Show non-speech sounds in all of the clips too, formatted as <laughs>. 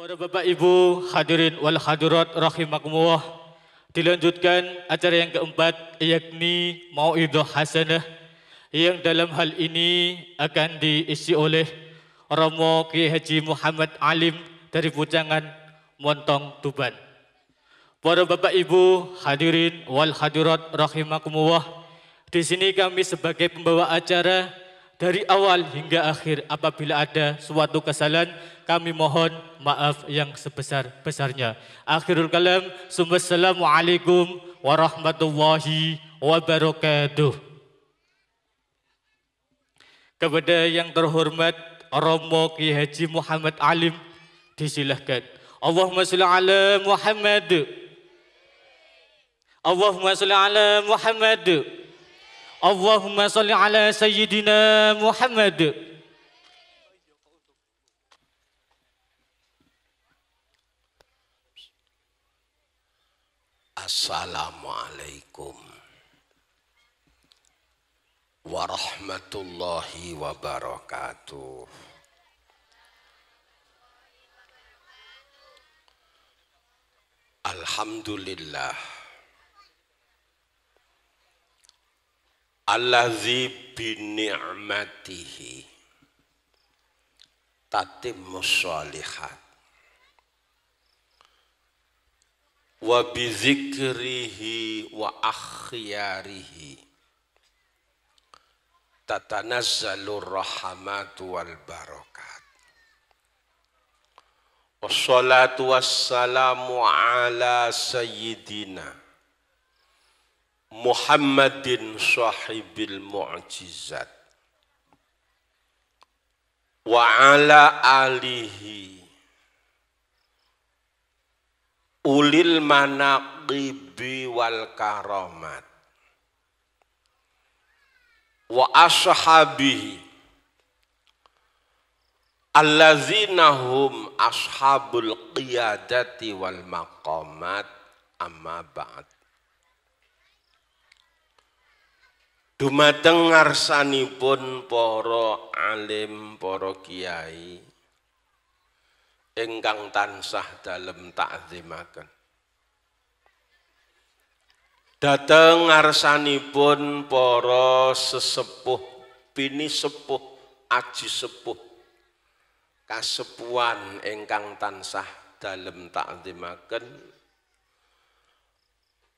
Para Bapak Ibu hadirin wal hadirat rahimakumullah. Dilanjutkan acara yang keempat yakni Mauidhah Hasanah yang dalam hal ini akan diisi oleh Romo Kiai Haji Muhammad Alim dari Pujangan Montong Tuban. Para Bapak Ibu hadirin wal hadirat rahimakumullah. Di sini kami sebagai pembawa acara dari awal hingga akhir apabila ada suatu kesalahan kami mohon maaf yang sebesar-besarnya. Akhirul kalam, Assalamualaikum warahmatullahi wabarakatuh. Kepada yang terhormat Romo Ki Haji Muhammad Alim disilahkan. Allahumma salli ala Muhammad. Allahumma salli ala Muhammad. Allahumma salli ala Muhammad. Allahumma salli ala sayyidina Muhammad Assalamualaikum warahmatullahi wabarakatuh Alhamdulillah allazi bini'matihi tatimmu sholihat wa bizikrihi wa akhyarihi tatanazzalur rahmatu wal barakat wassalatu wassalamu ala sayyidina Muhammadin sahibil mu'jizat wa ala alihi ulil manaqibi wal karamat wa ashabihi allazina hum ashabul qiyadati wal maqamat amma ba'd dumateng ngarsanipun para alim para kiai ingkang tansah dalem takzimaken dateng ngarsanipun para sesepuh bini sepuh aji sepuh kasepuan ingkang tansah dalem takzimaken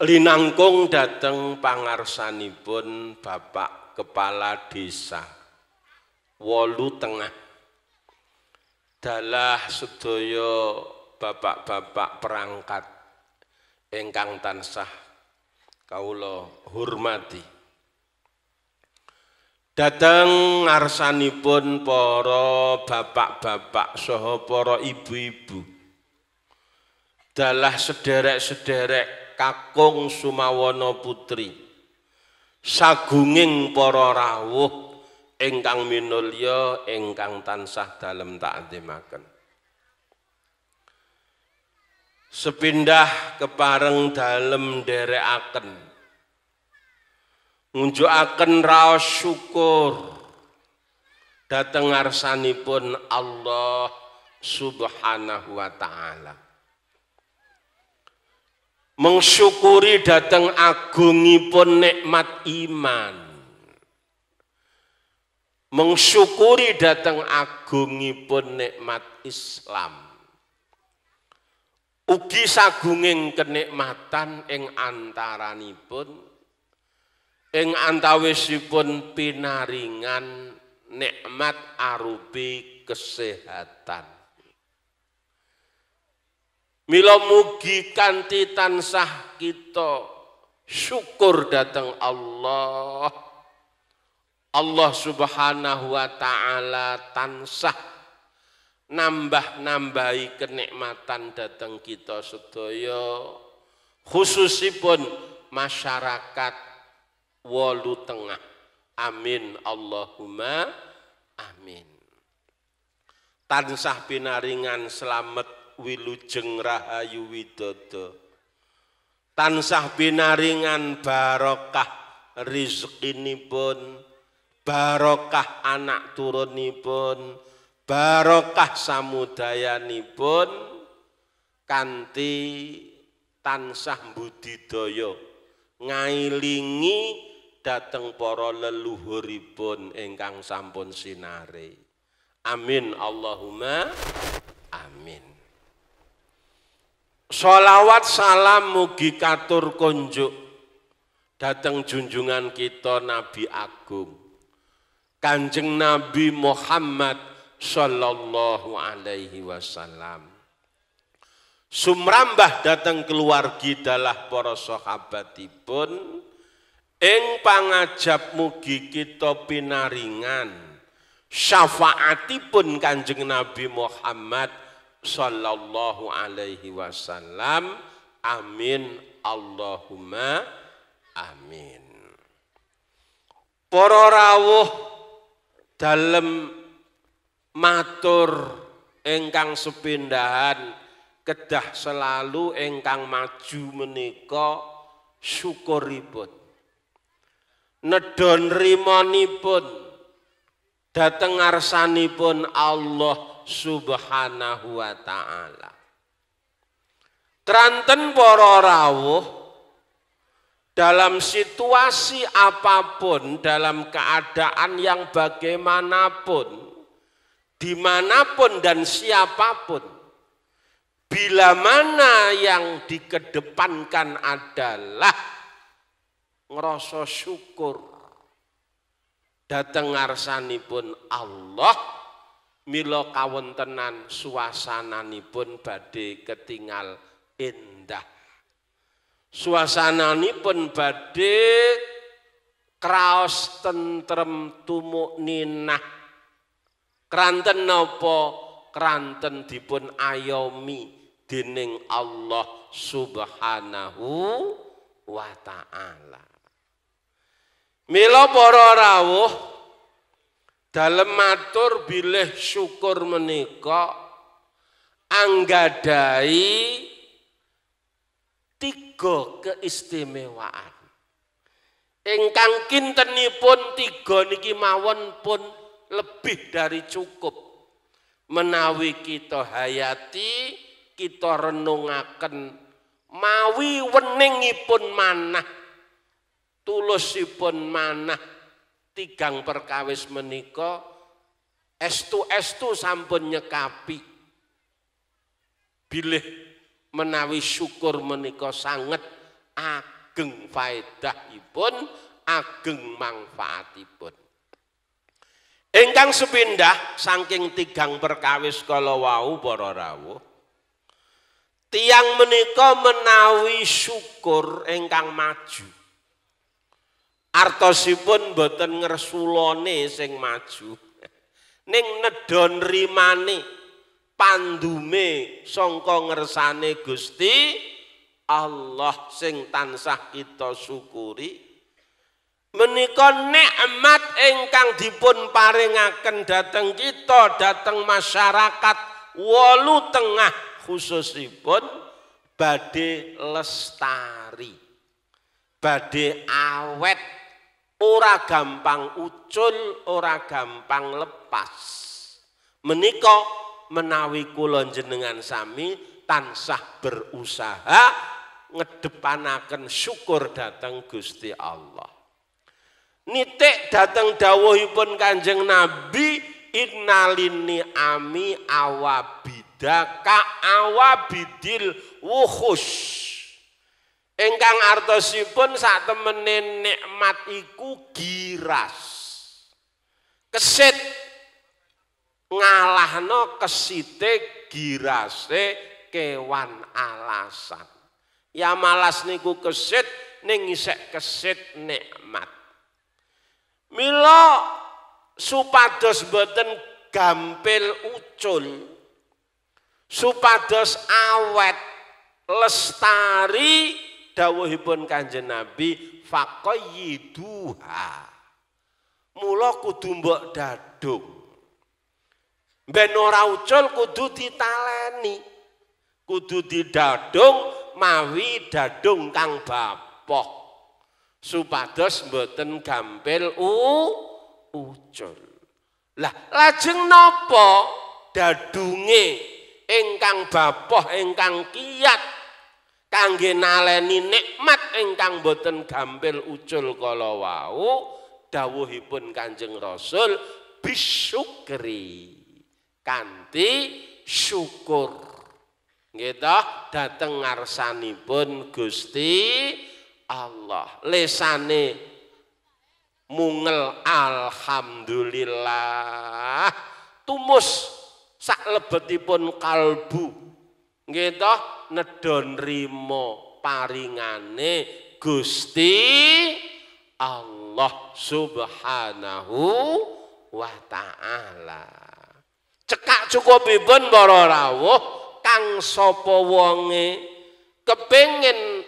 linangkung dhateng pangarsanipun Bapak Kepala Desa Wolu Tengah dalah sedaya bapak-bapak perangkat ingkang tansah kawula hormati dhateng ngarsanipun para bapak-bapak saha para ibu-ibu dalah sederek-sederek Kakung Sumawono putri sagunging para rawuh ingkang minulya ingkang tansah dalem takzimaken sepindah kepareng dalem nderekaken ngunjukaken raos syukur datengarsani ngarsanipun Allah Subhanahu wa taala Mengsyukuri datang agungipun nikmat iman. Mengsyukuri datang agungipun nikmat Islam. Ugi sagunging kenikmatan ing antaranipun ing antawisipun pinaringan nikmat arupi kesehatan. Mila mugi kanti tansah kita syukur datang Allah. Allah Subhanahu wa taala tansah nambah-nambahi kenikmatan datang kita sedaya khususipun masyarakat wolu tengah. Amin Allahumma amin. Tansah binaringan selamat wilujeng rahayu widodo tansah binaringan barokah rizqinipun barokah anak turunipun barokah samudayanipun kanthi tansah budidaya ngailingi dhateng para leluhuripun ingkang sampun sinare amin allahumma amin Solawat salam mugi katur konjuk datang junjungan kita Nabi Agung Kanjeng Nabi Muhammad Sallallahu Alaihi Wasallam Sumrambah datang keluargi dalah para sahabatipun ing pangajap mugi kita pinaringan syafaatipun Kanjeng Nabi Muhammad sallallahu alaihi wasallam amin Allahumma amin para rawuh dalem matur engkang sepindahan kedah selalu engkang maju menika syukuripun nedon rimonipun dhateng ngarsanipun Allah Subhanahu wa taala. Kranten para rawuh dalam situasi apapun, dalam keadaan yang bagaimanapun, dimanapun dan siapapun, bila mana yang dikedepankan adalah ngerasa syukur arsani pun Allah Mila kawontenan suasananipun badhe ketingal endah. Suasananipun badhe kraos tentrem tumuk ninah. Kranten napa? Kranten dipun ayomi dening Allah Subhanahu wa taala. Mila para rawuh Dalam matur bilih syukur menika anggadai tiga keistimewaan. engkang kintenipun tiga niki mawon pun lebih dari cukup. Menawi kita hayati, kita renungaken mawi weningipun manah tulusipun manah tigang perkawis menika estu estu sampun nyekapi bilih menawi syukur menika sangat ageng faedahipun ageng manfaatipun Ingkang sepindah saking tigang perkawis kala wau para rawuh. Tiang menika menawi syukur ingkang maju. Artosipun boten ngersulone sing maju. Ning nedon rimane pandume sangka ngersane Gusti Allah sing tansah kita syukuri. Menika nikmat ingkang dipun paringaken dhateng kita, dhateng masyarakat wolu tengah khususipun badhe lestari. Badhe awet ora gampang ucul, ora gampang lepas. Menika menawi kula jenengan sami tansah berusaha ngedepanakan syukur datang Gusti Allah. Nitik dateng dawuhipun Kanjeng Nabi innalini ami awabidaka awabidil wuhus Engkang artosipun saat temenin nikmat iku giras. Kesit ngalahno kesite girase kewan alasan. Ya malas niku kesit, ning isek kesit nikmat. Milo supados beten gampil ucul, supados awet lestari dawuhipun Kanjeng Nabi faqayyiduha. Mula kudu mbok dadung. Ben ora ucul kudu ditaleni. Kudu didadung mawi dadung kang bapak. Supados mboten gampil ucul. Lah lajeng napa dadunge ingkang bapak ingkang kiyat kangge naleni nikmat ingkang boten gampil ucul kala wau dawuhipun Kanjeng Rasul bisyukri kanthi syukur nggih dateng ngarsanipun Gusti Allah lesane mungel alhamdulillah tumus sak lebetipun kalbu Gitu, nedon rimo paringane Gusti Allah Subhanahu wa taala. Cekak cukupipun para rawuh kang sopo wonge kepengen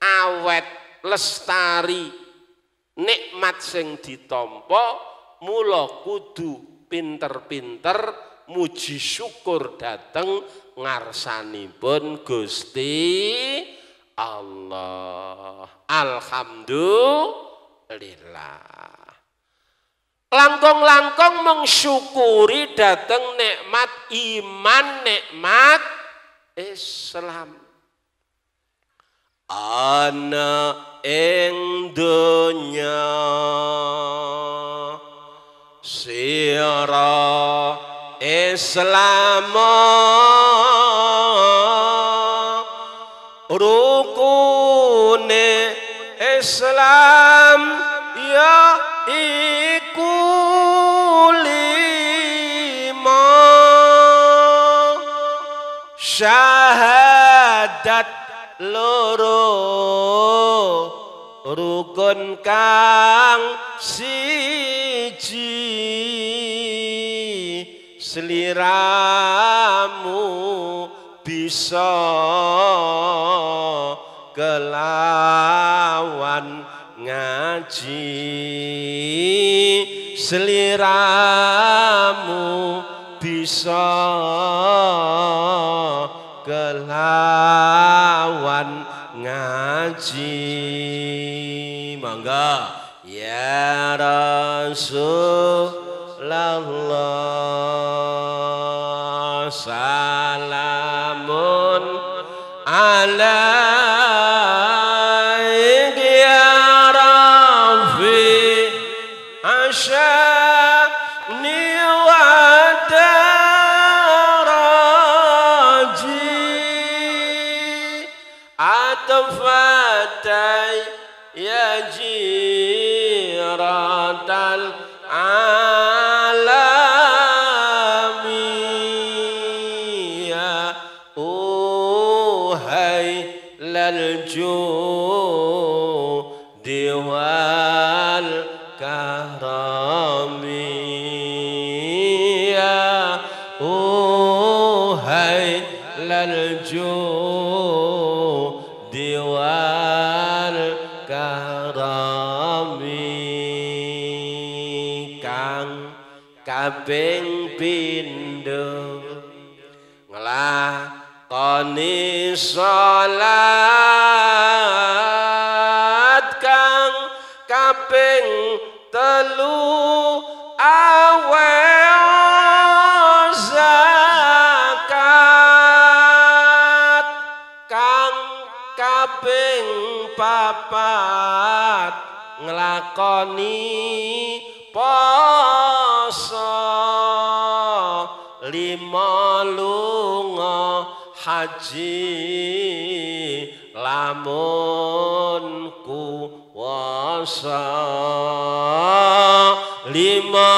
awet lestari nikmat sing ditompo mula kudu pinter-pinter muji syukur dateng pun Gusti Allah. Alhamdulillah. Langkong-langkong mensyukuri datang nikmat iman, nikmat Islam. Ana ing donya sira Islamo rukune Islam ya iku lima syahadat loro rukun kang si seliramu bisa kelawan ngaji seliramu bisa kelawan ngaji mangga ya rasul হারামে papat nglakoni poso lima lunga haji lamun kuwasa lima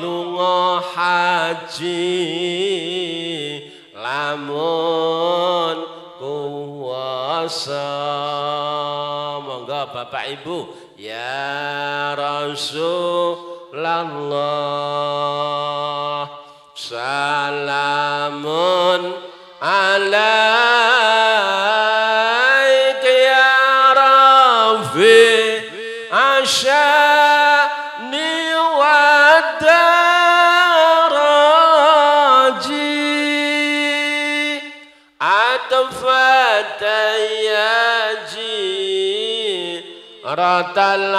lunga haji lamun kuwasa Bapak Ibu Ya Rasulullah Salamun rabbatal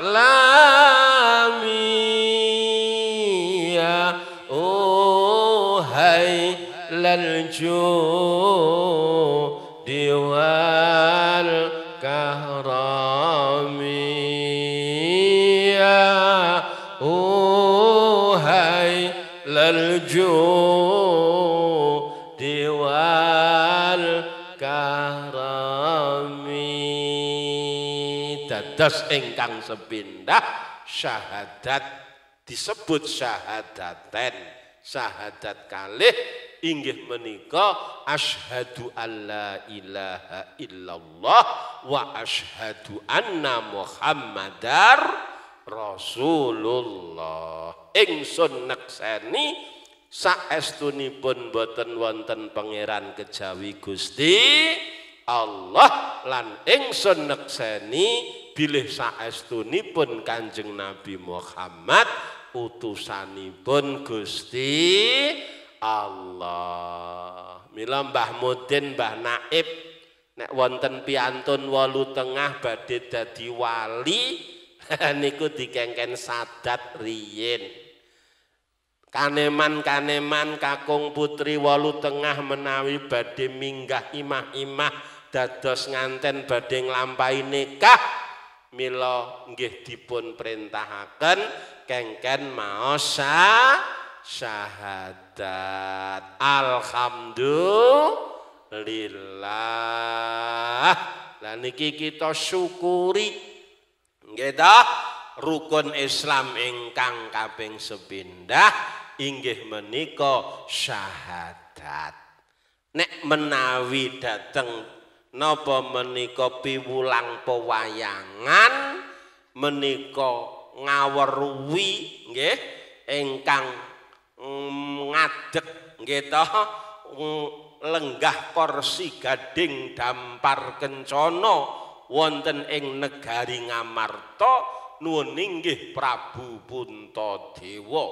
alamiya oh hai lalju diwa dados ingkang sepindah syahadat disebut syahadaten syahadat kalih inggih menika asyhadu alla ilaha illallah wa asyhadu anna muhammadar rasulullah ingsun nekseni saestunipun boten wonten pangeran kejawi Gusti Allah lan ingsun nekseni bilih saestunipun Kanjeng Nabi Muhammad utusanipun Gusti Allah. Mila Mbah Mudin, Mbah Naib nek wonten piantun walu tengah badhe dadi wali <laughs> niku dikengken sadat riyin. Kaneman-kaneman kakung putri walu tengah menawi badhe minggah imah-imah dados nganten badhe nglampahi nikah Mila nggih dipun perintahaken kengken maosa syahadat. Alhamdulillah. Lah niki kita syukuri. Nggih rukun Islam ingkang kaping sepindah inggih menika syahadat. Nek menawi dateng napa menika piwulang pewayangan menika ngaweruwi nggih ingkang ngadeg nggih to lenggah korsi gading dampar kencana wonten ing negari Ngamarta nuwun inggih Prabu Puntadewa dewa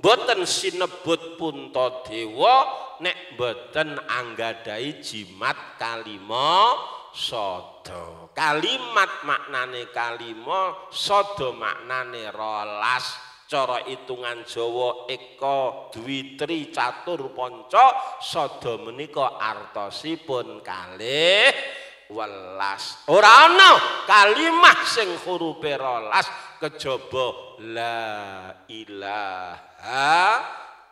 boten sinebut punta dewa nek boten anggadai jimat kalima sodo kalimat maknane kalima sodo maknane rolas cara hitungan Jawa Eko Dwitri Catur Ponco sodo menika artosipun kalih welas ora ana Kalimah, sing hurufe rolas kejaba la ilaha ilaha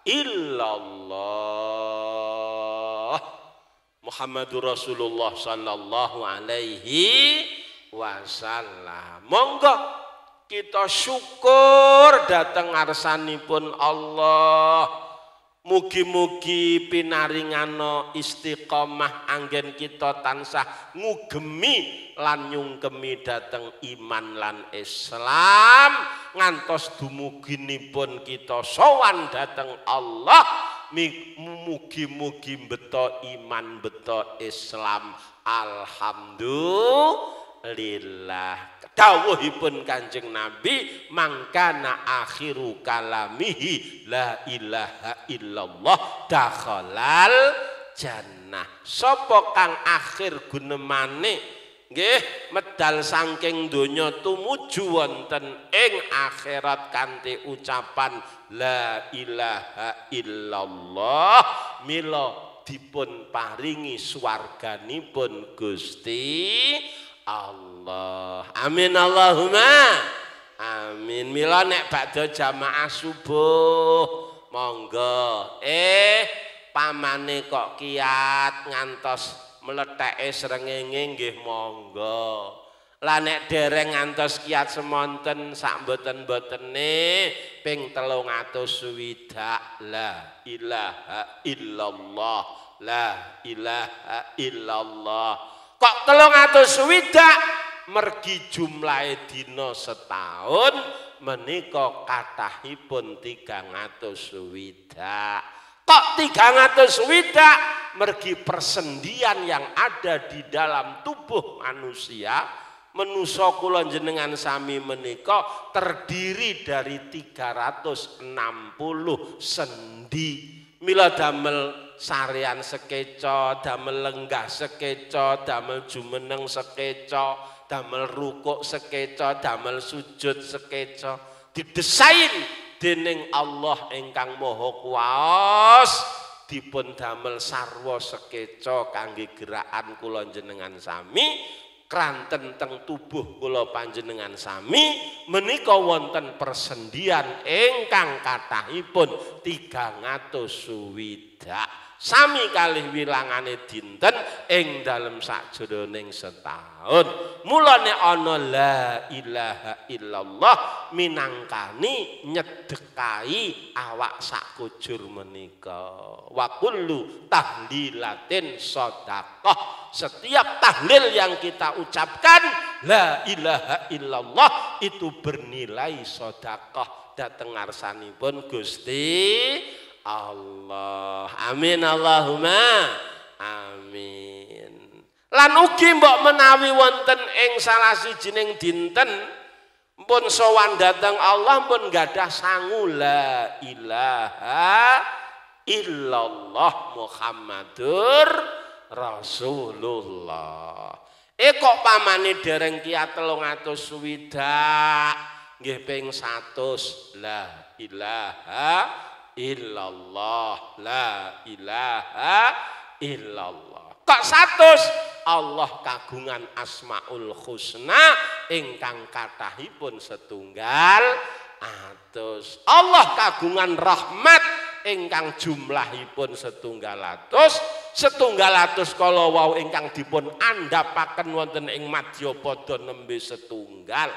illallah Muhammadur Rasulullah sallallahu alaihi wasallam. Monggo kita syukur datang arsanipun Allah Mugi-mugi pinaringana istiqomah anggen kita tansah ngugemi lan nyunggemi dhateng iman lan Islam ngantos dumuginipun kita sowan dhateng Allah mugi-mugi beto iman beto Islam alhamdulillah dawuhipun kanjeng nabi mangkana akhiru kalamihi la ilaha illallah dakhalal jannah sapa kang akhir gunemane nggih medal saking donya tumuju wonten ing akhirat kanthi ucapan la ilaha illallah mila dipun paringi swarganipun Gusti Allah. Amin Allahumma. Amin. Mila nek badhe jamaah subuh. Monggo. Eh, pamane kok kiat ngantos mletheke srengenge nggih monggo. Lah nek dereng ngantos kiat semonten sak mboten botene ping 300 swidak. La ilaha illallah. La ilaha illallah. Kok telung atau swidak mergi jumlah edino setahun menika tiga atau swidak. Kok tiga atau swidak mergi persendian yang ada di dalam tubuh manusia menusokulon jenengan sami menika terdiri dari 360 sendi. Mila damel sarian sekeco, damel lenggah sekeco, damel jumeneng sekeco, damel rukuk sekeco, damel sujud sekeca, didesain dening Allah ingkang Maha Kuwas dipun damel sarwo sekeco, kangge gerakan kulon jenengan sami kranten teng tubuh kula panjenengan sami menika wonten persendian ingkang tiga 300 suwidak sami kali wilangane dinten ing dalem sajroning setahun mulane ana la ilaha illallah minangkani nyedekai awak sakujur menika wa kullu tahlilatin sedekah setiap tahlil yang kita ucapkan la ilaha illallah itu bernilai sedekah dateng arsanipun Gusti Allah. Amin Allahumma. Amin. Lan ugi mbok menawi wonten ing salah sijining dinten pun sowan datang Allah pun gadah sangu la ilaha illallah Muhammadur Rasulullah. Eh kok pamane dereng kia telung atus swidak nggih ping 100 la ilaha illallah la ilaha illallah kok satu? Allah kagungan asmaul husna ingkang kathahipun setunggal atus Allah kagungan rahmat ingkang jumlahipun setunggal atus setunggal atus kala wau ingkang dipun andhapaken wonten ing madya padha nembe setunggal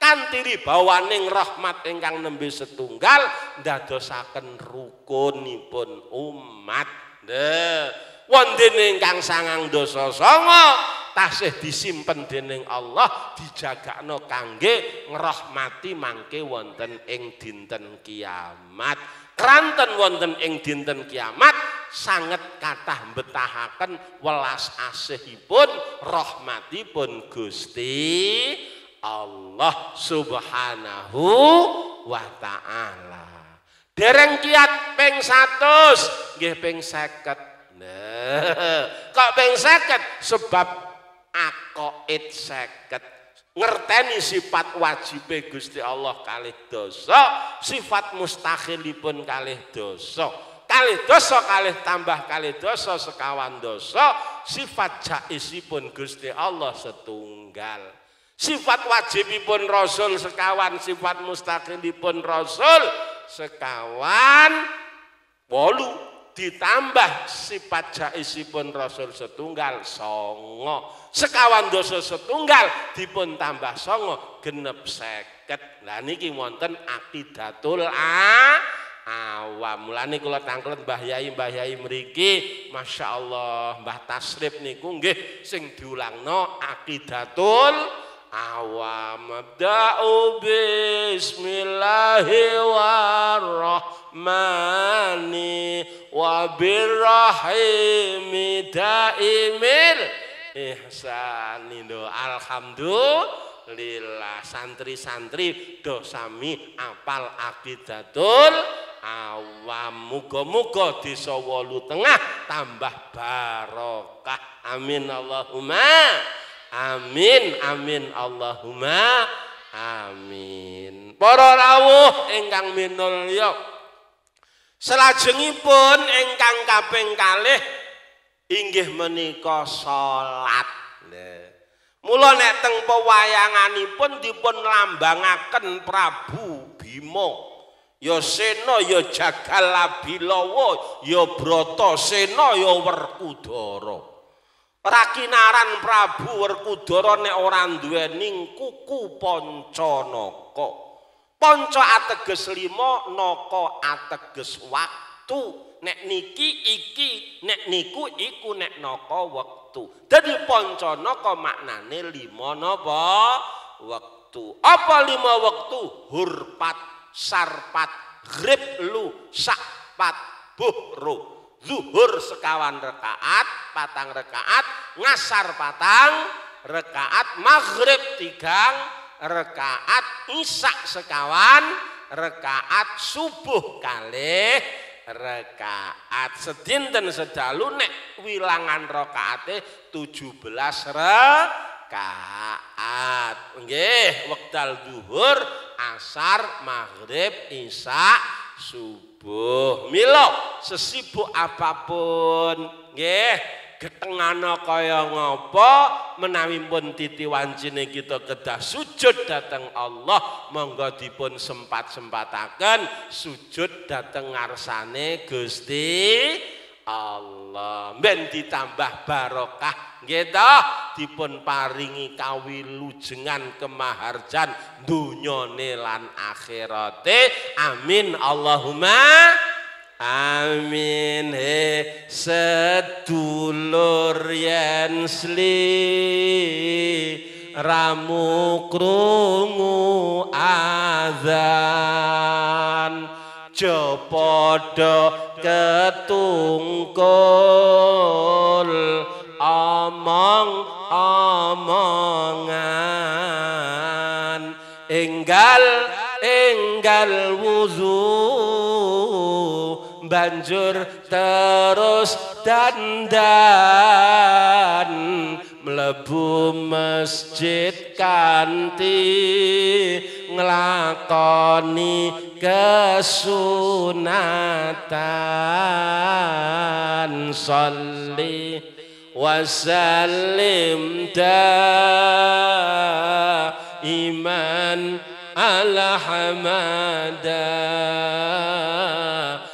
kanthi ribawaning rahmat ingkang nembe setunggal ndadosaken rukunipun umat. Nah, wondene ingkang sangang dosa sanga tasih disimpen dening Allah dijagakno kangge ngrahmati mangke wonten ing dinten kiamat. Kranten wonten ing dinten kiamat sangat kathah betahaken welas asihipun rahmatipun Gusti. Allah Subhanahu wa taala. Dereng kiat ping 100 nggih ping 50. Nah, kok ping 50 sebab akoid 50 ngerteni sifat wajib Gusti Allah kalih dosa sifat mustahilipun kalih dosa kalih dosa kalih tambah kalih dosa sekawan dosa sifat jaisipun Gusti Allah setunggal Sifat wajibipun Rasul sekawan, sifat mustaqilipun Rasul sekawan bolu ditambah sifat jaisipun Rasul setunggal songo sekawan dosa setunggal dipun tambah songo genep seket lah niki wonten akidatul a awam mulane kula tanglet Mbah Yai Mbah Yai mriki masyaallah Mbah Tasrif niku nggih sing no akidatul awam abda'u Bismillahi wa birrahimi daimil ihsani do alhamdulillah santri-santri do sami apal akidatul awam muga-muga desa wolu tengah tambah barokah amin Allahumma Amin, amin, Allahumma, amin. Para rawuh engkang minulio, selajengi pun engkang kaping kalih inggih menika salat Mula nek teng pewayanganipun dipun lambangaken Prabu Bimo Ya Sena ya Jagalabilawa ya Brata Sena ya Werkudara. Rakinaran Prabu Werkudara nek ora duweni kuku Pancanaka. Panca ateges lima, naka ateges waktu. Nek niki iki, nek niku iku, nek naka wektu. Dadi Pancanaka maknane lima napa? Waktu. Apa lima waktu? Hurpat, sarpat, griplu, sakpat, buhru. zuhur sekawan rekaat, patang rekaat, ngasar patang rekaat, maghrib tigang rekaat, isak sekawan rekaat, subuh kali rekaat. Sedinten sedalu nek wilangan tujuh belas rekaat. Nggih, wekdal zuhur, asar, maghrib, isak, subuh. subuh milo sesibuk apapun nggih getengana kaya ngopo menawi pun titi wancine kita kedah sujud datang Allah monggo dipun sempat-sempataken sujud datang ngarsane Gusti Allah Allah ben ditambah barokah gitu dipun paringi kawi kemaharjan dunia lan akhirate amin Allahumma amin sedulur yen ramu krungu azan jepodo ketungkul among amangan enggal enggal wudhu banjur terus dandan dan mlebu masjid kanthi nglakoni kesunatan sholli wasallim da iman alhamada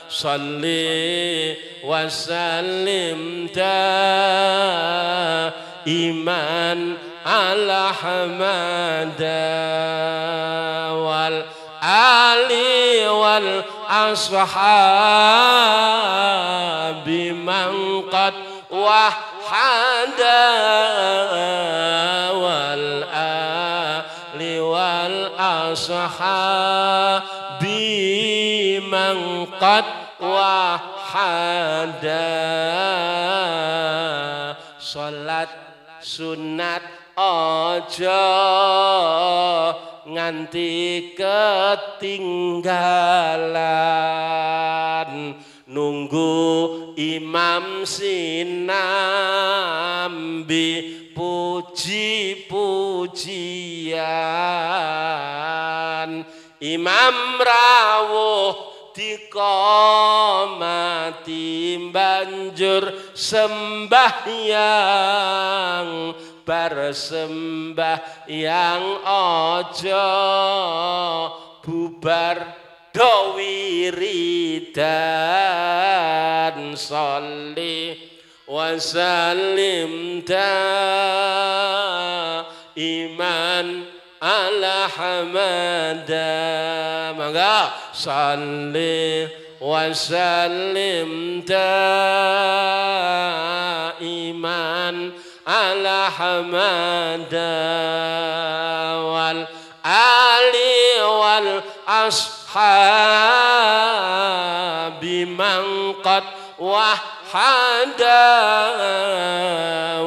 sholli wasallim da iman ala hamada wal ali wal ashabi man qad wahada wal ali wal ashabi man qad wahada salat sunat aja nganti ketinggalan nunggu imam sinambi puji-pujian imam rawuh dikomati banjur sembahyang bersembah yang ojo bubar dawiri dan soli wasalim da iman ala hamada mangga salli wa sallim daiman ala hamada wal ali wal ashabi mangkat wahada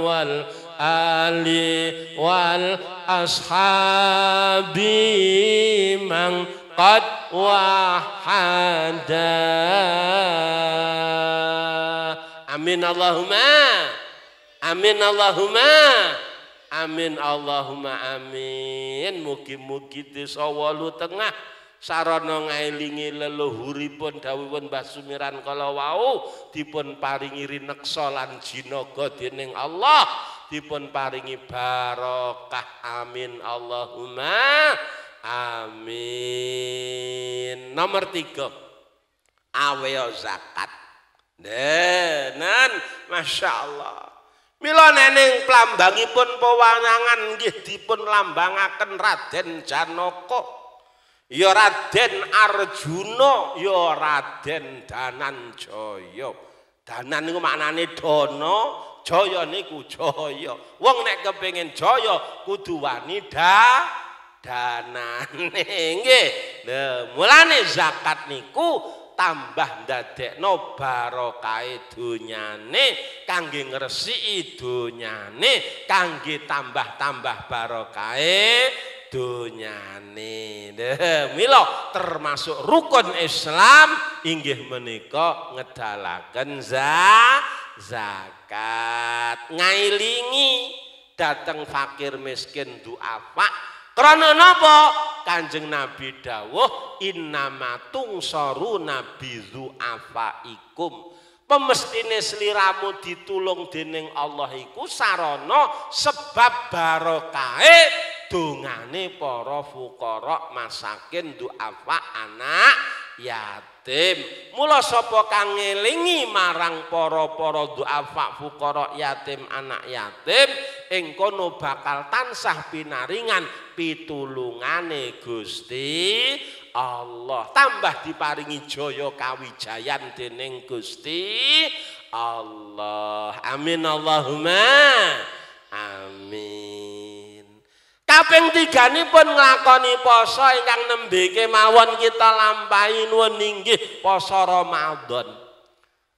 wal ali wal ashabi man qad wahada amin Allahumma amin Allahumma amin Allahumma amin mugi-mugi desa wolu tengah sarana ngailingi leluhuripun dawuhipun Mbah Sumiran kala wau dipun paringi rineksa lan jinaga dening Allah dipun paringi barokah amin Allahumma amin nomor tiga aweo zakat denan Masya Allah Mila neneng pelambangipun pewangangan nggih dipun lambangaken Raden Janoko ya Raden Arjuna ya Raden Dananjaya Danan niku maknane dana, dana jaya niku jaya. Wong nek kepengin jaya kudu wani dadanane. <laughs> Nggih. Lah mulane zakat niku tambah ndadekno barokahe donyane kangge ngresiki donyane kangge tambah-tambah barokahe donyane. Mila termasuk rukun Islam inggih menika ngedalaken zakat. zakat ngailingi dateng fakir miskin du'afa krono nopo kanjeng nabi dawuh innamatung soru nabi du'afa ikum pemestine seliramu ditulung dening Allah iku sarana sebab barokahe dongane para fuqara masakin du'afa anak yatim. Mula sapa kang ngelingi marang para-para duafa fuqara yatim anak yatim ing kono bakal tansah pinaringan pitulungane Gusti Allah. Tambah diparingi jaya kawijayan dening Gusti Allah. Amin Allahumma. Amin. kaping tiga ini pun ngelakoni poso ingkang nembe kemawon kita lampain weninggi poso Ramadan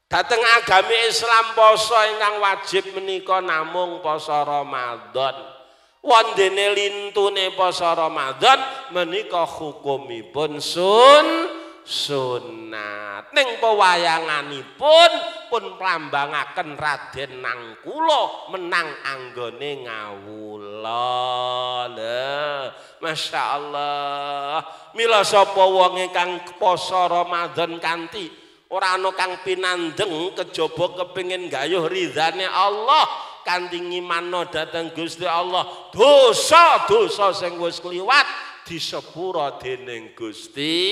dateng agami Islam poso ingkang wajib menika namung poso Ramadan wandene lintune poso Ramadan menika hukumipun sun sunat ning pewayanganipun pun pelambangaken Raden Nangkulo menang anggone ngawula. Masya Allah. Mila sapa wong kang poso Ramadan kanthi ora ana kang pinandeng kejaba kepingin gayuh ridhane Allah kanthi ngimano dhateng Gusti Allah. Dosa-dosa sing wis kliwat disepura dening Gusti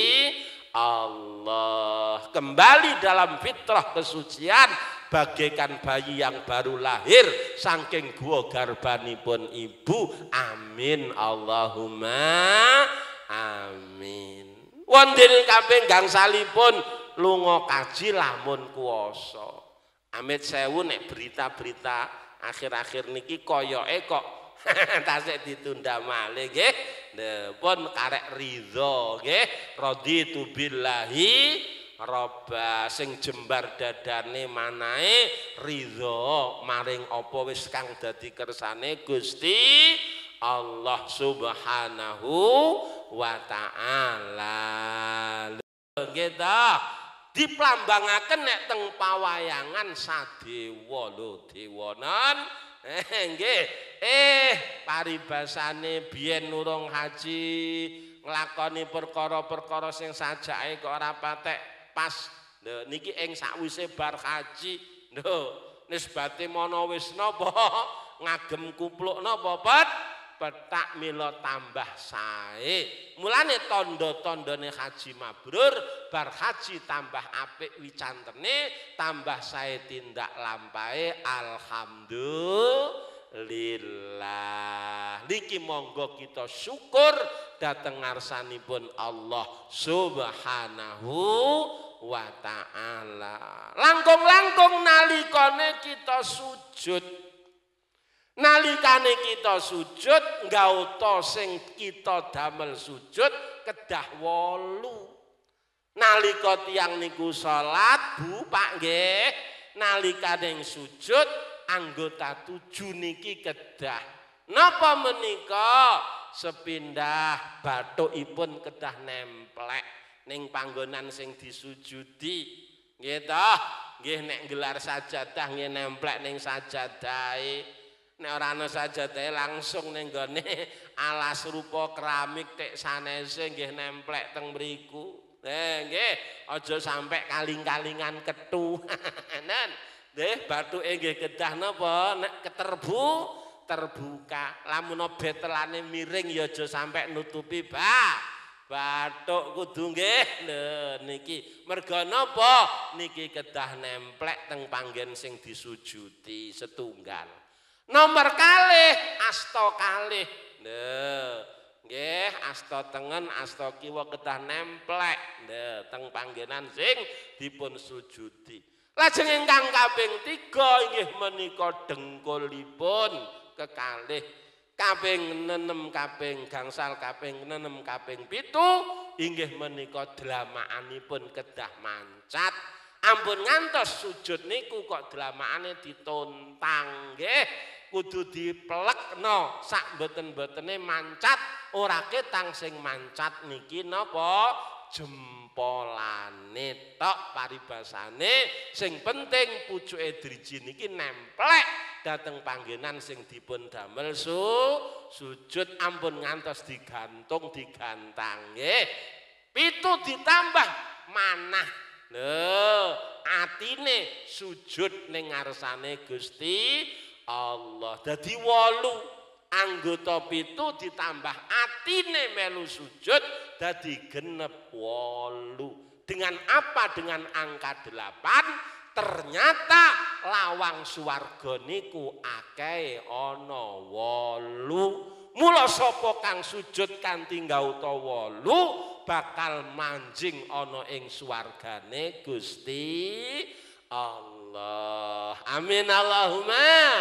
Allah kembali dalam fitrah kesucian bagaikan bayi yang baru lahir saking gua garbanipun ibu amin Allahumma amin wonten kabeh gangsalipun lunga kaji lamun kuasa amit sewu nek berita-berita akhir-akhir niki koyoke kok <laughs> tasik ditunda malih nggih pun karek ridho nggih rodi tu billahi roba sing jembar dadane manae ridho maring apa wis kang dadi kersane Gusti Allah Subhanahu wa taala nggih diplambangaken nek teng pawayangan sadewa lho dewanan eh, nggih eh paribasane biyen nurung haji nglakoni perkara-perkara sing sajake kok ora patek pas lho niki ing sakwise bar haji lho nisbate mono wis napa <laughs> ngagem kumpluk napa pet petak tambah sae mulane tanda-tandane haji mabrur bar haji tambah apik wicantene tambah sae tindak lampahe alhamdulillah lillah niki monggo kita syukur dateng arsanipun Allah subhanahu wa ta'ala langkung-langkung nalikane kita sujud nalikane kita sujud ngauto sing kita damel sujud kedah wolu nalika yang niku salat bu pak nggih nalikane sujud anggota tujuh niki kedah. Napa menikah sepindah batu ipun kedah nemplek ning panggonan sing disujudi gitu gih nek gelar sajadah gih nemplek ning sajadai nek orang sajadah langsung ning gane <laughs> alas rupa keramik tek sanese gih nemplek teng beriku eh gih ojo sampai kaling-kalingan ketuhanan <laughs> Nggih, bathuke nggih kedah napa nek keterbu terbuka. Lamun betelane miring ya aja sampe nutupi, ba. Bathuk kudu nggih. niki merga napa? Niki kedah nemplek teng panggen sing disujuti setunggal. Nomor kalih asto kalih. Nggih. Nggih, asta tengen, asta kiwa kedah nemplek. Nggih, teng panggenan sing dipun sujuti. Lajeng ingkang kaping 3 inggih menika dengkulipun kekalih kaping 6 kaping gangsal kaping 6 kaping 7 inggih menika dramaanipun kedah mancat. Ampun ngantos sujud niku kok dramaane ditontang nggih. Kudu dipelekno sak mboten-mbotene mancat ora ketang sing mancat niki napa jem polane tok paribasane sing penting pucuke driji niki nemplek dateng panggenan sing dipun damel su sujud ampun ngantos digantung digantang nggih pitu ditambah manah lho atine sujud ning ngarsane Gusti Allah dadi wolu anggota pitu ditambah atine melu sujud dadi genep wolu. Dengan apa? Dengan angka delapan. Ternyata lawang suwarga niku akeh ono wolu. Mula sapa kang sujud kanthi gauta wolu bakal manjing ono ing suwargane Gusti Allah. Amin Allahumma.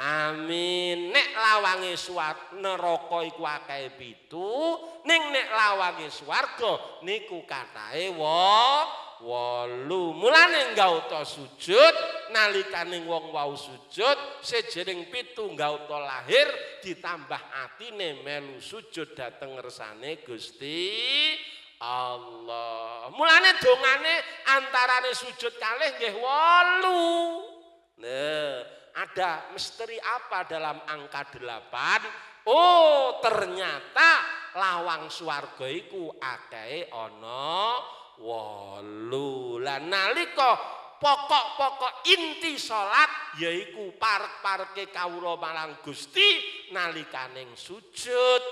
Amin. Nek lawange suwat neraka iku akeh pitu, ning nek lawange swarga niku katae wa walu. Mulane nggauta sujud nalikaning wong wau sujud sejering pitu nggauta lahir ditambah atine melu sujud dateng resane Gusti Allah. Mulane dongane antarane sujud kalih nggih walu. Nah, ada misteri apa dalam angka 8? Oh ternyata lawang suarga iku akei ono walulah. Naliko pokok-pokok inti sholat yaiku parek-pareke kawula marang Gusti nalikaning sujud.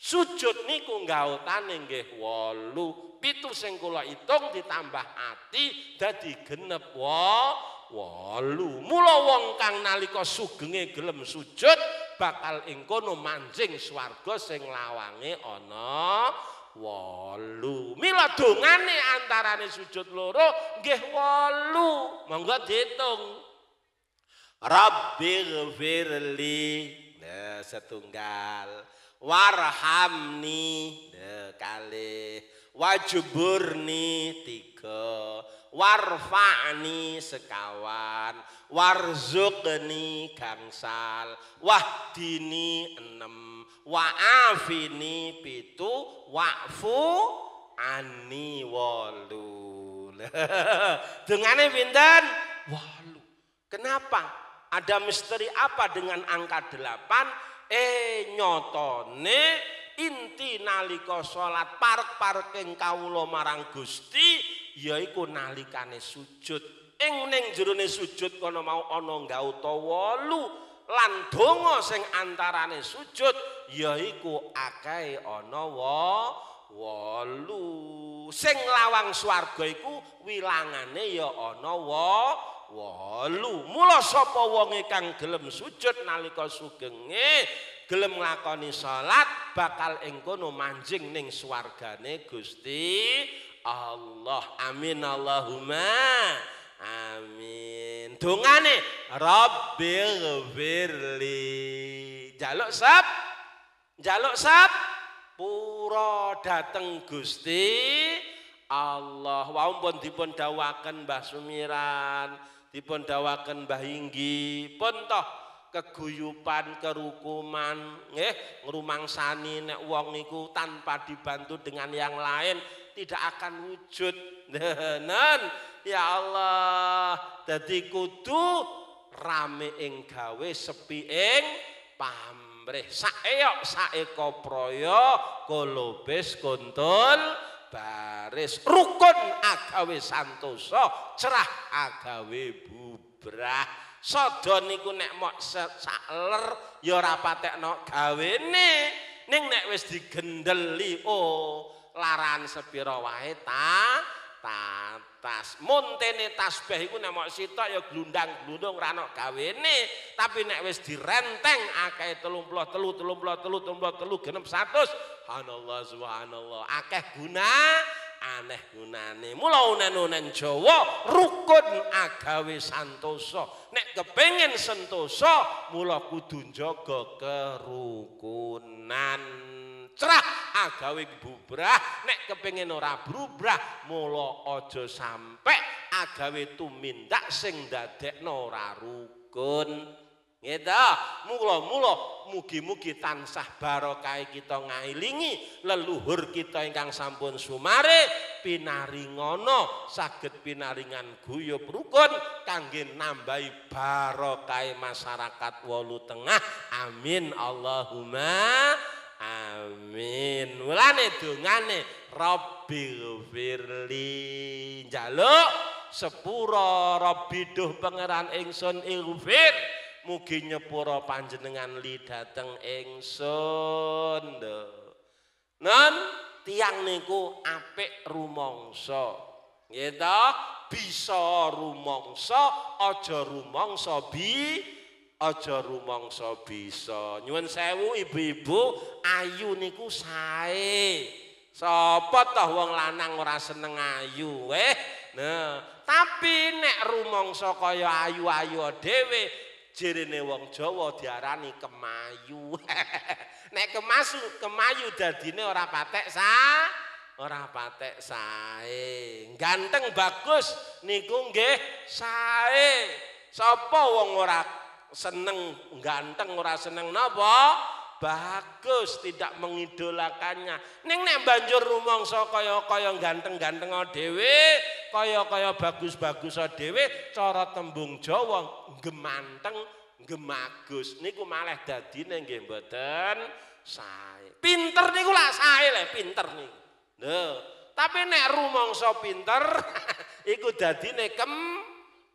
Sujud niku gautane nggih 8. Pitu sing kula itung ditambah ati dadi genep wa wolu mula wong kang nalika sugenge gelem sujud bakal ing kono manjing swarga sing lawange ana wolu mila dongane antarane sujud loro nggih wolu monggo diitung rabbi ghfirli setunggal warhamni kalih wajuburni tiga warfa'ni sekawan warzukni gangsal wahdini enam wa'afini pitu wa'fu ani wolu <laughs> dengane pinten walu. kenapa ada misteri apa dengan angka delapan eh nyotone inti nalika salat parek-parek ing kawula marang Gusti yaiku nalikane sujud ing ning jerone sujud kana mau ana gauta wolu lan donga sing antarane sujud yaiku akae ana wa wolu sing lawang swarga iku wilangane ya ana wa wolu mula sapa wonge kang gelem sujud nalika sugenge gelem nglakoni salat bakal engkono manjing ning swargane Gusti Allah. Amin Allahumma. Amin. Dongane Rabbighfirli. Jaluk sab Jaluk sab Pura dateng Gusti Allah. Wa pun dipun dawaken Mbah Sumiran, dipun dawaken Mbah Inggi. Pun toh keguyupan kerukuman nggih ngrumangsani nek wong niku tanpa dibantu dengan yang lain tidak akan wujud <laughs> nen ya Allah dadi kudu rame ing gawe sepi ing pamrih saeok saeko proyo kolobes kontol baris rukun agawe santoso cerah agawe bubrah sodo niku nek mok sakler ya ora patekno gawene ning nek wis digendeli oh laran sepiro wae ta tas montene tasbih iku nek mok sitok ya glundang-glundung ora ana gawene tapi nek wis direnteng akeh 33 33 33 33 genep 100 subhanallah subhanallah akeh guna aneh gunane mula unen-unen Jawa rukun agawe santoso nek kepengin sentoso mula kudu njaga kerukunan cerah agawe bubrah nek kepengin ora brubrah mula aja sampe agawe tumindak sing ndadekno ora rukun Ngeta, mula mula mugi-mugi tansah barokai kita ngailingi leluhur kita ingkang sampun sumare pinaringono saged pinaringan guyub rukun kangge nambahi barokai masyarakat wolu tengah amin Allahumma amin mulane dungane Rabbil firli jaluk sepura Rabbiduh pangeran ingsun ilfir mugi nyepura panjenengan li dateng ingsun non tiang niku apik rumangsa nggih to bisa rumangsa aja rumangsa bi aja rumangsa bisa nyuwun sewu ibu-ibu ayu niku sae sapa toh wong lanang ora seneng ayu eh nah tapi nek rumangsa kaya ayu-ayu dhewe jerene wong Jawa diarani kemayu. <laughs> Nek kemasu, kemayu dadine ora patek sa ora patek sae. Ganteng bagus niku nggih sae. Sapa wong ora seneng ganteng ora seneng napa? bagus tidak mengidolakannya Neng neng banjur so kaya-kaya ganteng-ganteng dhewe kaya-kaya bagus-bagus dhewe cara tembung Jawa gemanteng gemagus niku malah neng nggih beten, saya pinter niku lah saya lah pinter nih. No, tapi nek so pinter <laughs> iku nek kem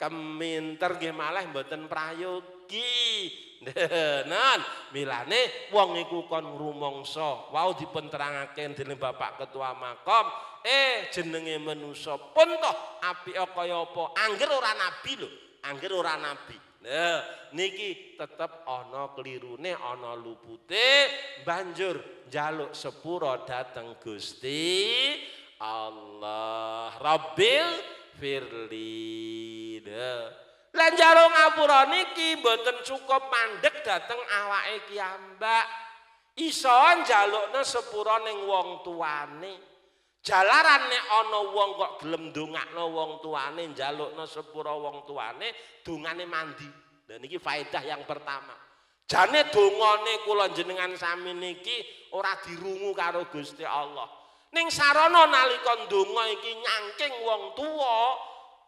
keminter nggih malah beten prayoga rugi. Denan, milane wong iku kon rumangsa. Wau dipenterangake dening Bapak Ketua Makom, eh jenenge manusa pun toh apike kaya apa? Angger ora nabi lho, angger ora nabi. Nah, niki tetep ana klirune, ana lupute, banjur jaluk sepura dateng Gusti Allah. Rabbil firli. Nah. Lan jaro ngapura niki mboten cukup mandek dateng awake ki ambak. Iso njalukne sepura ning wong tuane. jalaran Jalarane ana wong kok gelem ndongakno wong tuane, njalukne sepura wong tuane, dungane mandi. Dan niki faedah yang pertama. Jane dongane kula jenengan sami niki ora dirungu karo Gusti Allah. Ning sarana nalika ndonga iki nyangking wong tuwa,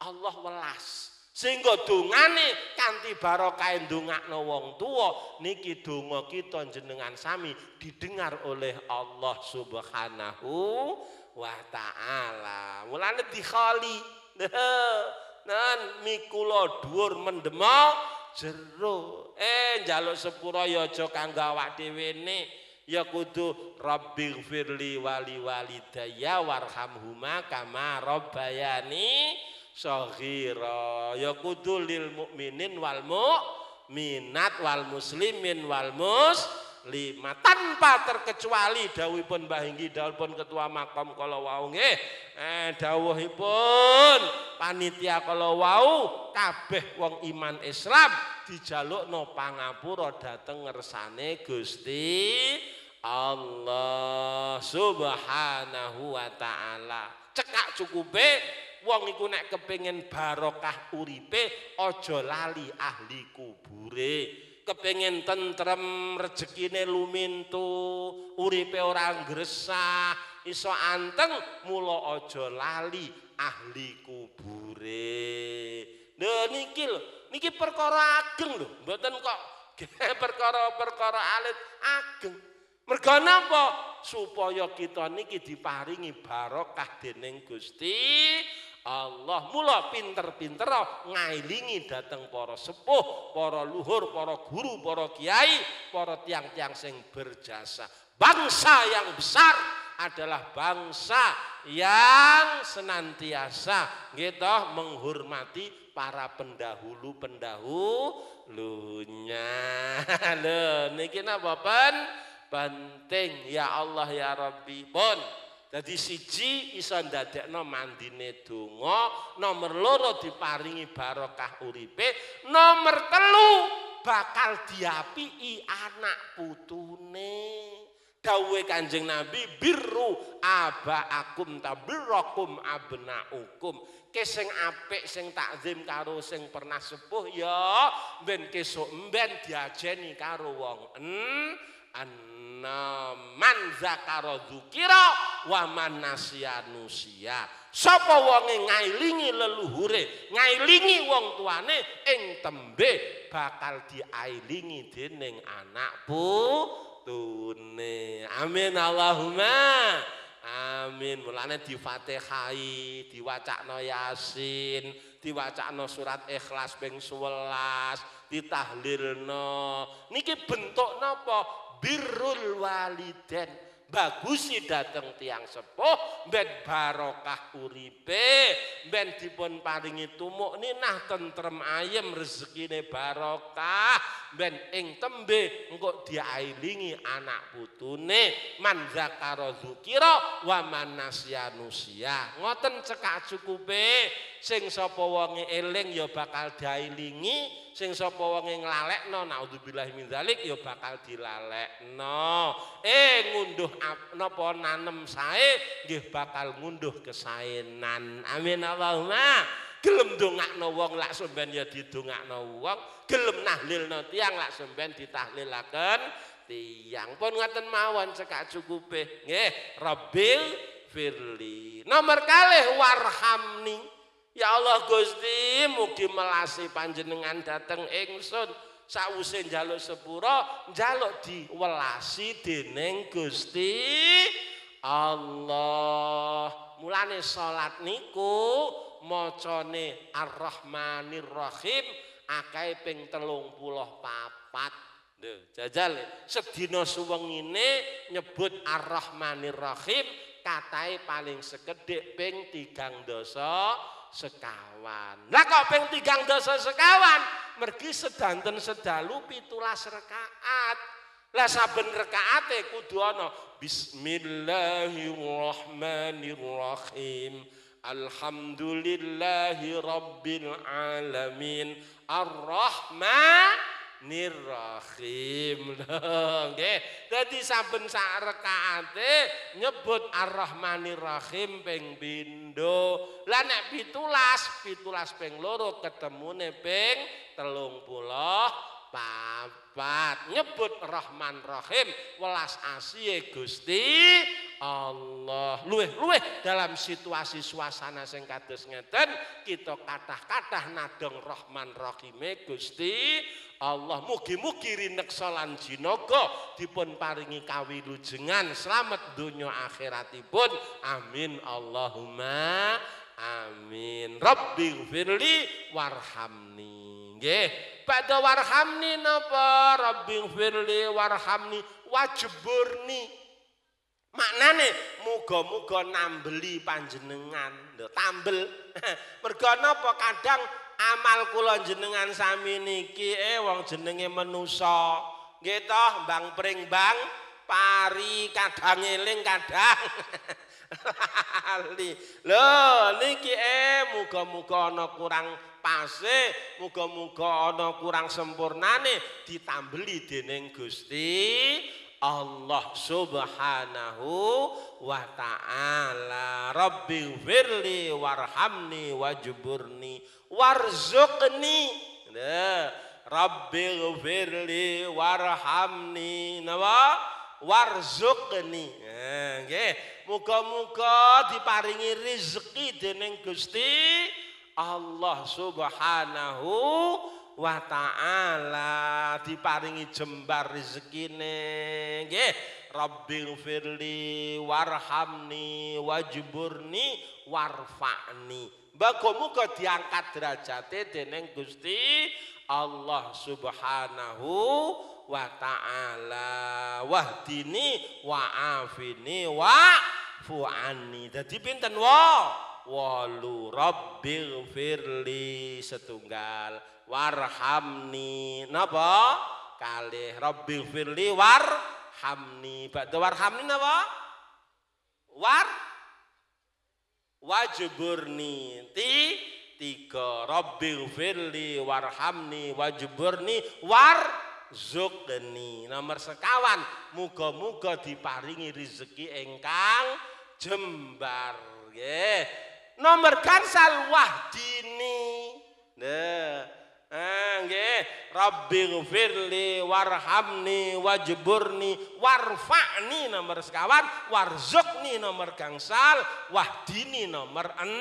Allah welas. Sehingga dungane barokain barokah no wong tua niki dungo kita jenengan sami didengar oleh Allah Subhanahu wa taala. Mulane dikhali. <laughs> Nan mikula dhuwur mendema jero. Eh jaluk sepura ya aja kanggo awak ya kudu Firli wali warham warhamhuma kama rabbayani saghira ya kudulil mukminin wal minat wal muslimin wal mus lima tanpa terkecuali dawuhipun Mbah Hengki dawuhipun ketua makam kala wau nggih eh dawuhipun panitia kala wau kabeh wong iman Islam no pangapura dateng ngersane Gusti Allah Subhanahu wa taala cekak cukupe wong iku nek kepengin barokah uripe aja lali ahli kubure kepengin tentrem rejekine lumintu uripe ora gresah iso anteng mula aja lali ahli kubure lho niki lho niki perkara ageng lho mboten kok <laughs> perkara-perkara alit ageng mergo napa supaya kita niki diparingi barokah dening Gusti Allah mula pinter-pinter ngailingi dateng para sepuh, para luhur, para guru, para kiai, para tiang-tiang sing berjasa. Bangsa yang besar adalah bangsa yang senantiasa gitu menghormati para pendahulu pendahulunya. nih <laughs> niki napa penting ya Allah ya Rabbi Bon. Dadi siji iso ndadekno mandine donga, nomor loro diparingi barokah uripe, nomor telu bakal i anak putune. Dawuhe Kanjeng Nabi biru birru akum tabirrakum abnaukum. ukum sing apik sing takzim karo sing pernah sepuh ya ben kesuk ben diajeni karo wong en, en man zakara dzukira wa man nasiya nusiya sapa wonge ngailingi leluhure ngailingi wong tuane ing tembe bakal diailingi dening anak putune amin Allahumma amin mulane difatihai diwacakno yasin diwacakno surat ikhlas ping 11 ditahlilno niki bentuk napa birrul waliden sih datang tiang sepuh ben barokah uripe ben dipun paringi tumuk ninah tentrem ayem rezekine barokah ben ing tembe engko diailingi anak putune man zakaro zukira wa man nasyanusia ngoten cekak cukupe sing sapa wonge eling ya bakal diailingi sing sapa wonge nglalekno naudzubillah min ya bakal dilalekno eh ngunduh napa nanem sae nggih bakal ngunduh kesainan. Amin Allahumma. Gelem dongakno wong lak semben ya didongakno wong, gelem nahlilno tiang lak semben ditahlilaken tiang. Pun ngaten mawon cekak cukupe. Nggih, Rabbil firli. Nomor kalih warhamni. Ya Allah Gusti, mugi melasi panjenengan dateng ingsun jaluk njaluk sepura njaluk diwelasi dening Gusti Allah. Mulane salat niku macane Ar-Rahmanir Rahim akae ping 34. jajale. jajal e. sedina suwengine nyebut Ar-Rahmanir Rahim katai paling sekedhik ping tigang dosa sekawan. Lah kok ping tigang dosa sekawan? Mergi sedanten sedalu pitulas rekaat. Lah saben rekaate kudu ana Bismillahirrahmanirrahim. Alhamdulillahi rabbil alamin. Ar-Rahmanirrahim. Nggih. Dadi saben sak rekaate nyebut Ar-Rahmanirrahim ping pindho. Lah nek 17, 17 ping loro ketemune ping 30 papat nyebut Rahman Rahim welas asihe Gusti Allah luweh luweh dalam situasi suasana sing kados ngeten kita kathah-kathah nadong Rahman Rahime Gusti Allah mugi-mugi rineksa lan jinaga dipun paringi kawilujengan slamet donya akhiratipun amin Allahumma amin rabbighfirli warhamni Nggih, padha warhamni napa? Rabbighfirli warhamni wajburni. Maknane muga-muga nambeli panjenengan. Lho, tambel. <laughs> Merga napa kadang amal kula jenengan sami niki eh wong jenenge manusa. Nggih toh, Mbang Pring, Bang, pari kadang eling kadang. <laughs> lali. Lho niki eh muga-muga ana kurang pase, muga-muga ana kurang sempurnane ditambeli dening Gusti Allah Subhanahu wa taala. Rabbi firli warhamni wajburni warzuqni. Nah, Rabbi firli warhamni napa warzuqni. Eh, Muka-muka diparingi rezeki dening Gusti Allah Subhanahu wa taala diparingi jembar rezekine nggih Rabbighfirli warhamni wajburni warfa'ni muka-muka diangkat derajate dening Gusti Allah Subhanahu wa ta'ala wahdini wa afini wa fa'fu anni. Dadi pinten wa? Walu rabbil firli setunggal warhamni. Napa? Kalih rabbil firli warhamni. Badhe warhamni napa? War wajburni. Ti tiga rabbil firli warhamni wajburni war zukni nomor sekawan muga-muga diparingi rezeki ingkang Jembar nggih. Nomor gangsal Wahdini. Nah, Ah, eh, Rabbighfirli warhamni wajburni warfa'ni nomor sekawan, warzukni nomor gansal wahdini nomor en,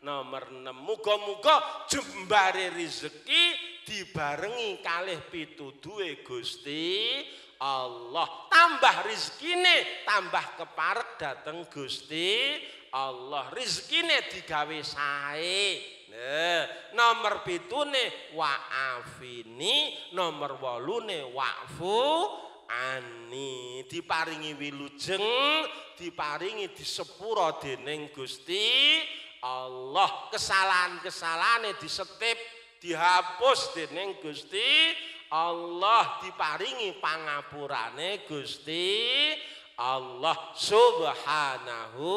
nomor 6. Muga-muga jembare rezeki dibarengi kalih pituduhe Gusti Allah tambah rizkine tambah keparek dateng gusti Allah rizkine digawe sae nah, nomor pitune wa'afini nomor walune wa'fu ani diparingi wilujeng diparingi disepura dening gusti Allah kesalahan kesalahan disetip dihapus dening gusti Allah diparingi pangapurane Gusti Allah Subhanahu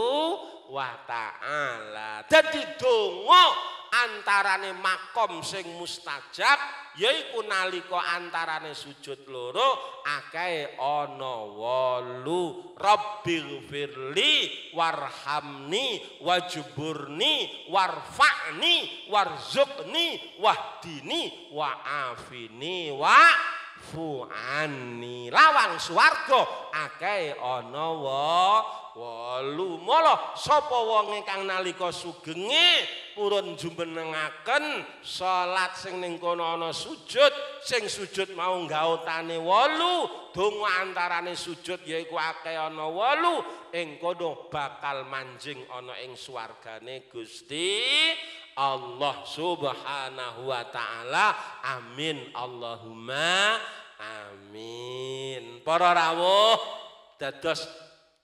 wa taala. Dadi donga antarane makom sing mustajab yaiku nalika antarane sujud loro akeh ana wolu rabbighfirli warhamni wajburni warfa'ni warzuqni wahdini waafini wa fu'anni lawang swarga akeh ana wolu mulo sapa wonge kang nalika sugenge purun jumbenengaken salat sing ning kono ana sujud sing sujud mau gaotane 8 donga antarane sujud yaiku akeh ana 8 ing bakal manjing ana ing swargane Gusti Allah Subhanahu wa taala amin Allahumma amin para rawuh dados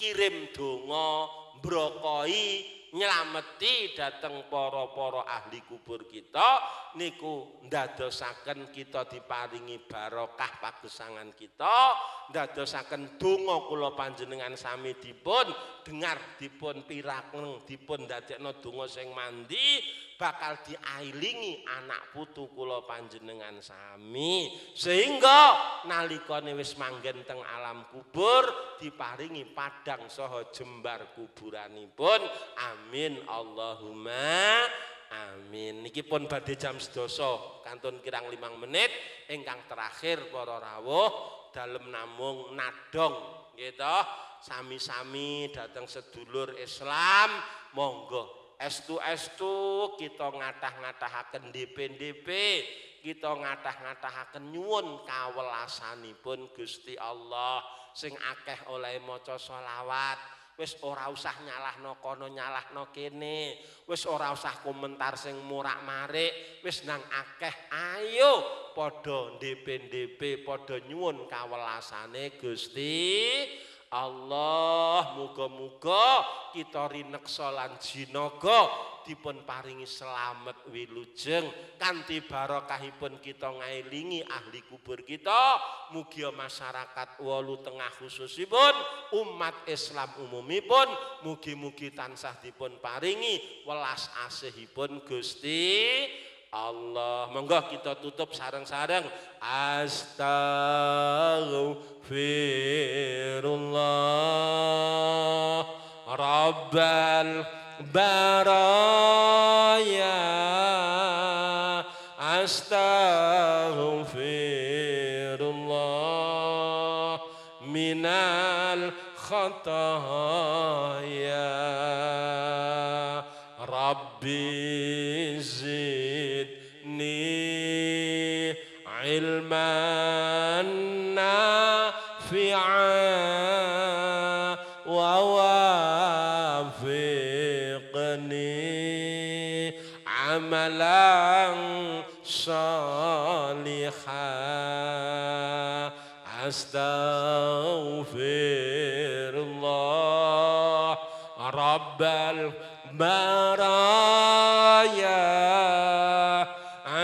kirim donga mbrokoi Nyelamati dateng para-para ahli kubur kita niku ndadosaken kita diparingi barokah pagesangan kita ndadosaken donga kula panjenengan sami dipun dengar dipun pirakeng dipun dadekno donga sing mandi bakal diailingi anak putu kula panjenengan sami sehingga nalikane wis manggen teng alam kubur diparingi padang soho jembar kuburanipun amin Allahumma Amin. Niki pun badhe jam sedoso kantun kirang limang menit ingkang terakhir para rawuh dalam namung nadong gitu sami-sami datang sedulur Islam monggo estu-estu kita ngatah-ngatahaken DP-DP, kita ngatah-ngatahaken nyuwun kawelasanipun Gusti Allah sing akeh oleh maca selawat. Wis ora usah nyalahno kono nyalahno kene. Wis ora usah komentar sing murak-marik. Wis nang akeh ayo padha DP-DP padha nyuwun kawelasane Gusti Allah muga-muga kita rineksa lan jinaga dipun paringi selamat wilujeng kanthi barokahipun kita ngailingi ahli kubur kita mugi masyarakat wolu tengah khususipun umat Islam umumipun mugi-mugi tansah dipun paringi welas asihipun Gusti Allah monggo kita tutup sarang-sarang astaghfirullah rabbal baraya astaghfirullah minal khataya rabbi صالحا أستغفر الله رب المرايا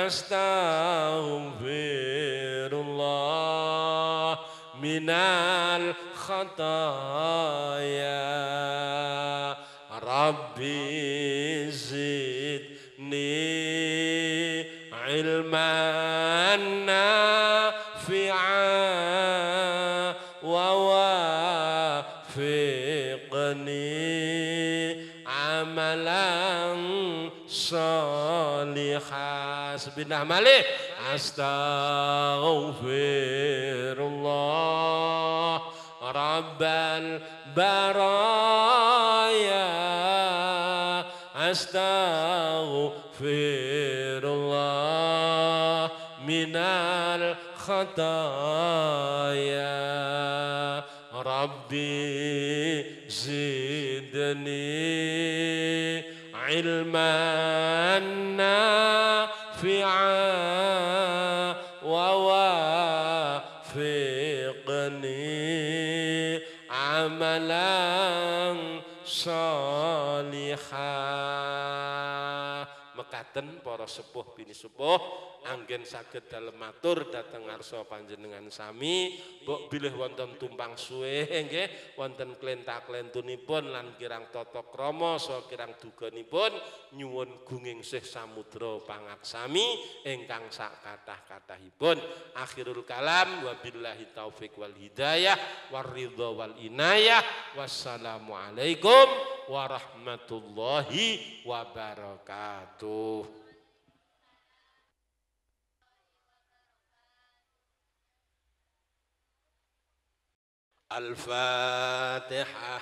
أستغفر الله من الخطايا الصالحات حسبنا مالي أستغفر الله رب البرايا أستغفر الله من الخطايا ربي زدني نافعا ووافقني عملا صالحا mekaten para sepuh sepuh anggen saged dalem matur dhateng ngarsa panjenengan sami mbok bilih wonten tumpang suwe nggih wonten klentak klentunipun lan kirang tata krama saha kirang duganipun nyuwun gungingsih samudra pangaksami ingkang sak kathah-kathahipun akhirul kalam wabillahi taufik wal hidayah waridha wal inayah wassalamu alaikum warahmatullahi wabarakatuh الفاتحة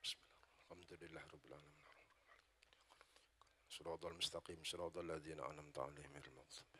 بسم الله الحمد لله رب العالمين صراط المستقيم صراط الذين أنعمت عليهم غير المغضوب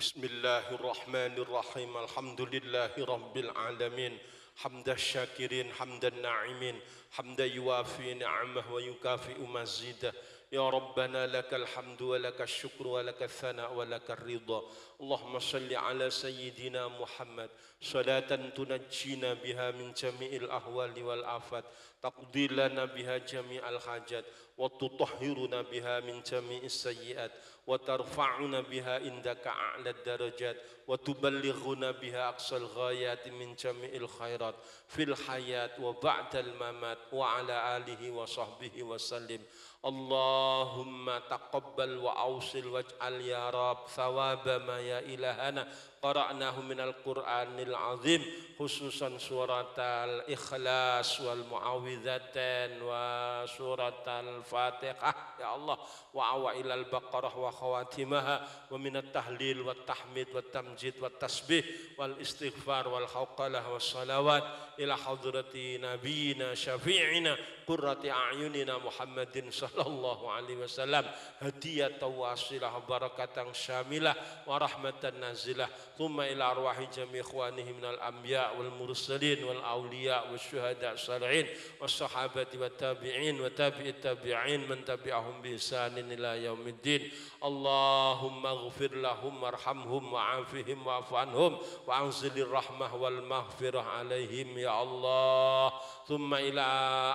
بسم الله الرحمن الرحيم الحمد لله رب العالمين حمد الشاكرين حمد الناعمين حمد يوافي نعمه ويكافئ مزيده يا ربنا لك الحمد ولك الشكر ولك الثناء ولك الرضا اللهم صل على سيدنا محمد صلاة تنجينا بها من جميع الأهوال والآفات تقضي لنا بها جميع الحاجات وتطهرنا بها من جميع السيئات وترفعنا بها عندك أعلى الدرجات وتبلغنا بها أقصى الغايات من جميع الخيرات في الحياة وبعد الممات وعلى آله وصحبه وسلم اللهم تقبل وأوصل واجعل يا رب ثواب ما يا إلهنا qara'nahu minal Qur'anil azim khususan surat al-ikhlas wal muawwidzatain wa surat al-fatihah ya Allah wa awa ilal baqarah wa khawatimaha wa minat tahlil wa tahmid wa tamjid wa tasbih wal istighfar wal hawqalah wa salawat ila hadrati nabiyina syafi'ina qurrati a'yunina Muhammadin sallallahu alaihi wasallam hadiyatan wasilah barakatan syamilah wa rahmatan nazilah ثم إلى أرواح جميع إخوانه من الأنبياء والمرسلين والأولياء والشهداء الصالحين والصحابة والتابعين وتابع التابعين من تبعهم بإحسان إلى يوم الدين اللهم اغفر لهم وارحمهم وعافهم واعف عنهم وأنزل الرحمة والمغفرة عليهم يا الله thumma ila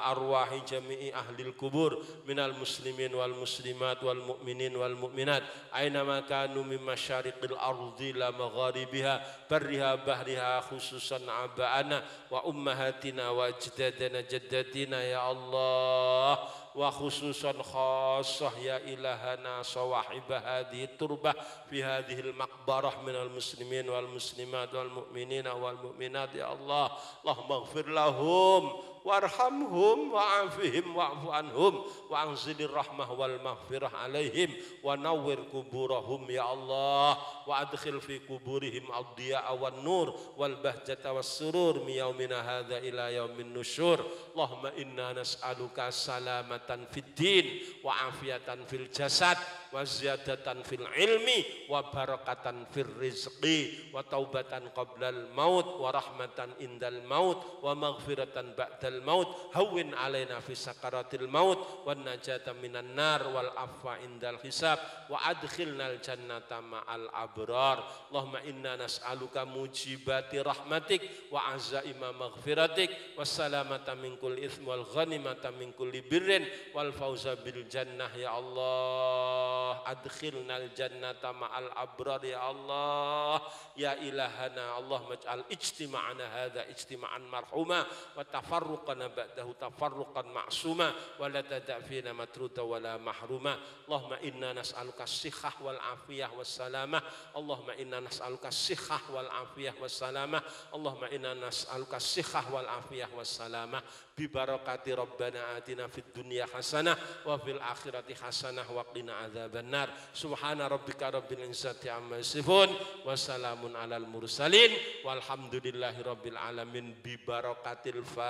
arwahi jami'i ahlil kubur minal muslimin wal muslimat wal mu'minin wal mu'minat aynama kanu min masyariqil ardi la magharibiha barriha bahriha khususan aba'ana wa ummahatina wa ajdadana jaddatina ya Allah wa khususan khasah ya ilahana sawahib hadhi turbah fi hadhil min al muslimin wal muslimat wal muminin wal mu'minat ya Allah Allah maghfir lahum warhamhum wa'afihim wa'fu anhum wa'anzilir rahmah wal maghfirah alaihim wa nawwir kuburahum ya Allah wa adkhil fi kuburihim ad-diya'a wan nur wal bahjata was surur min yaumina hadza ila yaumin nusyur Allahumma inna nas'aluka salamatan fid din wa afiyatan fil jasad wa ziyadatan fil ilmi wa barakatan fil rizqi wa taubatan qablal maut wa rahmatan indal maut wa maghfiratan ba'dal sakaratil maut hawin alaina fi sakaratil maut wan najata minan nar wal afwa indal hisab wa adkhilnal jannata ma'al abrar Allahumma inna nas'aluka mujibati rahmatik wa azaima maghfiratik wassalamata min kulli ithm wal ghanimata min kulli birrin wal fauza bil jannah ya Allah adkhilnal jannata ma'al abrar ya Allah ya ilahana Allah maj'al ijtima'ana hadha ijtima'an marhuma wa tafarruq tafarruqana ba'dahu tafarruqan ma'suma wa la tada'fina matruta wa la mahruma Allahumma inna nas'aluka sihah wal afiyah was salamah Allahumma inna nas'aluka sihah wal afiyah was salamah Allahumma inna nas'aluka sihah wal afiyah was salamah bi barakati rabbana atina fid dunya hasanah wa fil akhirati hasanah wa qina adzabannar subhana rabbika rabbil izzati amma yasifun wa salamun alal mursalin walhamdulillahi rabbil alamin bi barakatil fa